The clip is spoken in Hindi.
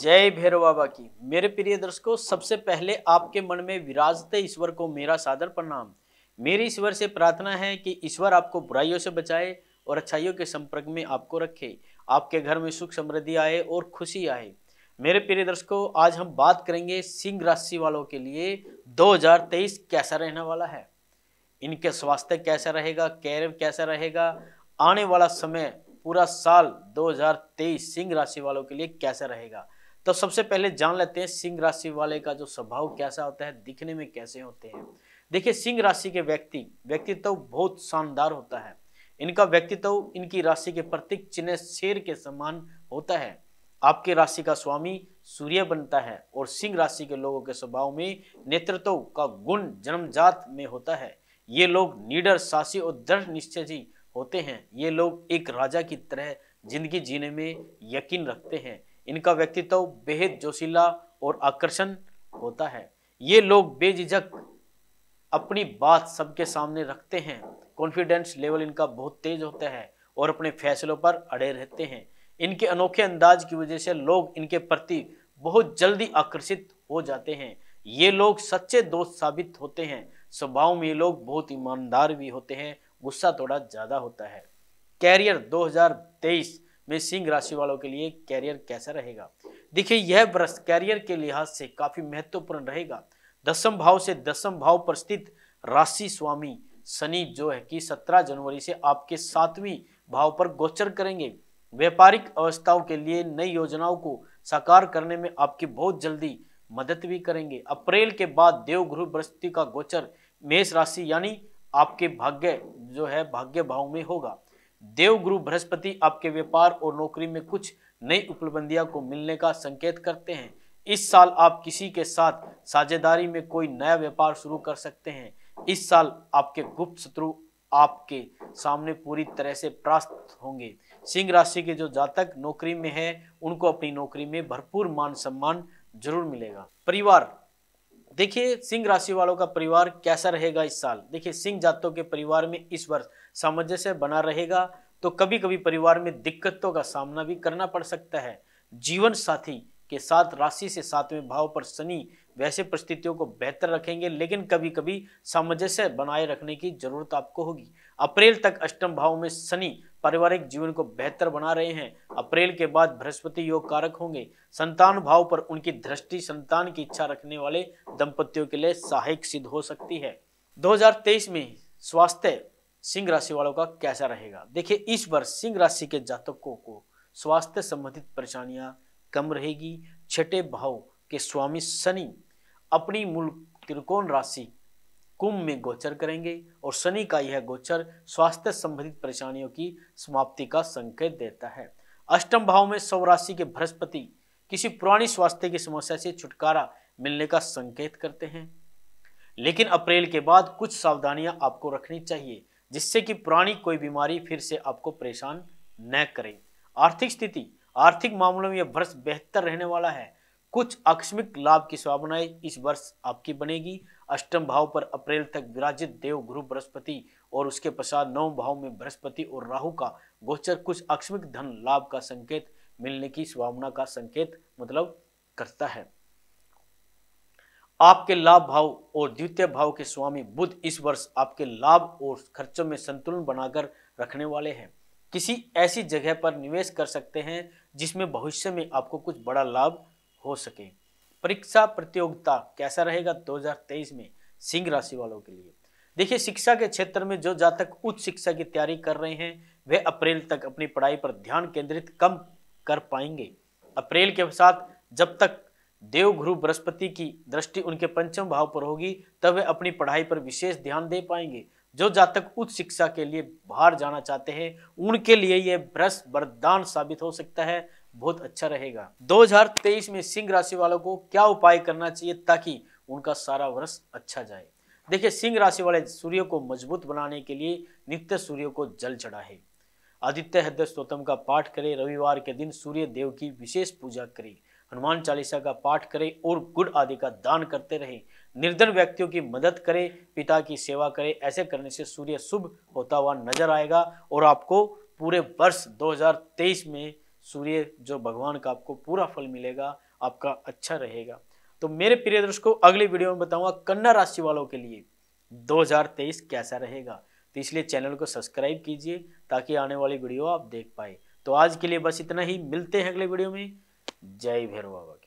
जय भैरव बाबा की मेरे प्रिय दर्शकों सबसे पहले आपके मन में विराजते ईश्वर को मेरा सादर प्रणाम मेरी ईश्वर से प्रार्थना है कि ईश्वर आपको बुराइयों से बचाए और अच्छाइयों के संपर्क में आपको रखे आपके घर में सुख समृद्धि आए और खुशी आए मेरे प्रिय दर्शकों आज हम बात करेंगे सिंह राशि वालों के लिए 2023 कैसा रहने वाला है इनके स्वास्थ्य कैसा रहेगा कैरियर कैसा रहेगा आने वाला समय पूरा साल 2023 सिंह राशि वालों के लिए कैसा रहेगा तो सबसे पहले जान लेते हैं सिंह राशि वाले का जो स्वभाव कैसा होता है दिखने में कैसे होते हैं देखिए सिंह राशि के व्यक्ति व्यक्तित्व बहुत शानदार होता है इनका व्यक्तित्व इनकी राशि के प्रतीक चिन्ह शेर के समान होता है आपके राशि का स्वामी सूर्य बनता है और सिंह राशि के लोगों के स्वभाव में नेतृत्व का गुण जन्मजात में होता है ये लोग निडर साहसी और दृढ़ निश्चय जी होते हैं ये लोग एक राजा की तरह जिंदगी जीने में यकीन रखते हैं इनका व्यक्तित्व बेहद जोशीला और आकर्षण होता है ये लोग बेझिझक अपनी बात सबके सामने रखते हैं कॉन्फिडेंस लेवल इनका बहुत तेज होता है और अपने फैसलों पर अड़े रहते हैं इनके अनोखे अंदाज की वजह से लोग इनके प्रति बहुत जल्दी आकर्षित हो जाते हैं ये लोग सच्चे दोस्त साबित होते हैं स्वभाव में ये लोग बहुत ईमानदार भी होते हैं गुस्सा थोड़ा ज़्यादा होता है कैरियर 2023 में सिंह राशि वालों के लिए कैरियर कैसा रहेगा देखिए यह वर्ष कैरियर के लिहाज से काफी महत्वपूर्ण रहेगा दसम भाव से दसम भाव पर स्थित राशि स्वामी शनि जो है कि 17 जनवरी से आपके सातवीं भाव पर गोचर करेंगे व्यापारिक अवस्थाओं के लिए नई योजनाओं को साकार करने में आपकी बहुत जल्दी मदद भी करेंगे अप्रैल के बाद देवगुरु बृहस्पति का गोचर मेष राशि यानी आपके भाग्य जो है भाग्य भाव में होगा देव गुरु बृहस्पति आपके व्यापार और नौकरी में कुछ नई उपलब्धियां को मिलने का संकेत करते हैं इस साल आप किसी के साथ साझेदारी में कोई नया व्यापार शुरू कर सकते हैं इस साल आपके गुप्त शत्रु आपके सामने पूरी तरह से प्रास्त होंगे सिंह राशि के जो जातक नौकरी में है उनको अपनी नौकरी में भरपूर मान सम्मान जरूर मिलेगा परिवार देखिए सिंह राशि वालों का परिवार कैसा रहेगा इस साल देखिए सिंह जातों के परिवार में इस वर्ष सामंजस्य बना रहेगा तो कभी कभी परिवार में दिक्कतों का सामना भी करना पड़ सकता है जीवन साथी के साथ राशि से सातवें भाव पर शनि वैसे परिस्थितियों को बेहतर रखेंगे लेकिन कभी कभी सामंजस्य बनाए रखने की जरूरत आपको होगी अप्रैल तक अष्टम भाव में शनि पारिवारिक जीवन को बेहतर बना रहे हैं अप्रैल के बाद बृहस्पति योग कारक होंगे संतान भाव पर उनकी दृष्टि संतान की इच्छा रखने वाले दंपतियों के लिए सहायक सिद्ध हो सकती है 2023 में स्वास्थ्य सिंह राशि वालों का कैसा रहेगा देखिए इस वर्ष सिंह राशि के जातकों को स्वास्थ्य संबंधित परेशानियां कम रहेगी छठे भाव के स्वामी शनि अपनी मूल त्रिकोण राशि कुंभ में गोचर करेंगे और शनि का यह गोचर स्वास्थ्य संबंधित परेशानियों की समाप्ति का संकेत देता है अष्टम भाव में सौराशि के बृहस्पति किसी पुरानी स्वास्थ्य की समस्या से छुटकारा मिलने का संकेत करते हैं लेकिन अप्रैल के बाद कुछ सावधानियां आपको रखनी चाहिए जिससे कि पुरानी कोई बीमारी फिर से आपको परेशान न करे आर्थिक स्थिति आर्थिक मामलों में यह वर्ष बेहतर रहने वाला है कुछ आकस्मिक लाभ की संभावनाएं इस वर्ष आपकी बनेगी अष्टम भाव पर अप्रैल तक विराजित देव गुरु बृहस्पति और उसके पश्चात नवम भाव में बृहस्पति और राहु का गोचर कुछ आकस्मिक धन लाभ का संकेत मिलने की संभावना का संकेत मतलब करता है आपके लाभ भाव और द्वितीय भाव के स्वामी बुद्ध इस वर्ष आपके लाभ और खर्चों में संतुलन बनाकर रखने वाले हैं किसी ऐसी जगह पर निवेश कर सकते हैं जिसमें भविष्य में आपको कुछ बड़ा लाभ हो सके परीक्षा प्रतियोगिता कैसा रहेगा 2023 में सिंह राशि वालों के लिए देखिए शिक्षा के क्षेत्र में जो जातक उच्च शिक्षा की तैयारी कर रहे हैं वे अप्रैल तक अपनी पढ़ाई पर ध्यान केंद्रित कम कर पाएंगे अप्रैल के साथ जब तक देव गुरु बृहस्पति की दृष्टि उनके पंचम भाव पर होगी तब वे अपनी पढ़ाई पर विशेष ध्यान दे पाएंगे जो जातक उच्च शिक्षा के लिए बाहर जाना चाहते हैं उनके लिए यह ब्रश वरदान साबित हो सकता है बहुत अच्छा रहेगा 2023 में सिंह राशि वालों को क्या उपाय करना चाहिए ताकि उनका सारा वर्ष अच्छा जाए देखिए सिंह राशि वाले सूर्य को मजबूत बनाने के लिए नित्य सूर्य को जल चढ़ाए आदित्य हृदय स्तोत्रम का पाठ करें रविवार के दिन सूर्य देव की विशेष पूजा करें हनुमान चालीसा का पाठ करें और गुड़ आदि का दान करते रहें निर्धन व्यक्तियों की मदद करें पिता की सेवा करें ऐसे करने से सूर्य शुभ होता हुआ नजर आएगा और आपको पूरे वर्ष 2023 में सूर्य जो भगवान का आपको पूरा फल मिलेगा आपका अच्छा रहेगा तो मेरे प्रिय दर्शकों अगले वीडियो में बताऊंगा कन्या राशि वालों के लिए 2023 कैसा रहेगा तो इसलिए चैनल को सब्सक्राइब कीजिए ताकि आने वाली वीडियो आप देख पाए तो आज के लिए बस इतना ही मिलते हैं अगले वीडियो में जय भैरवा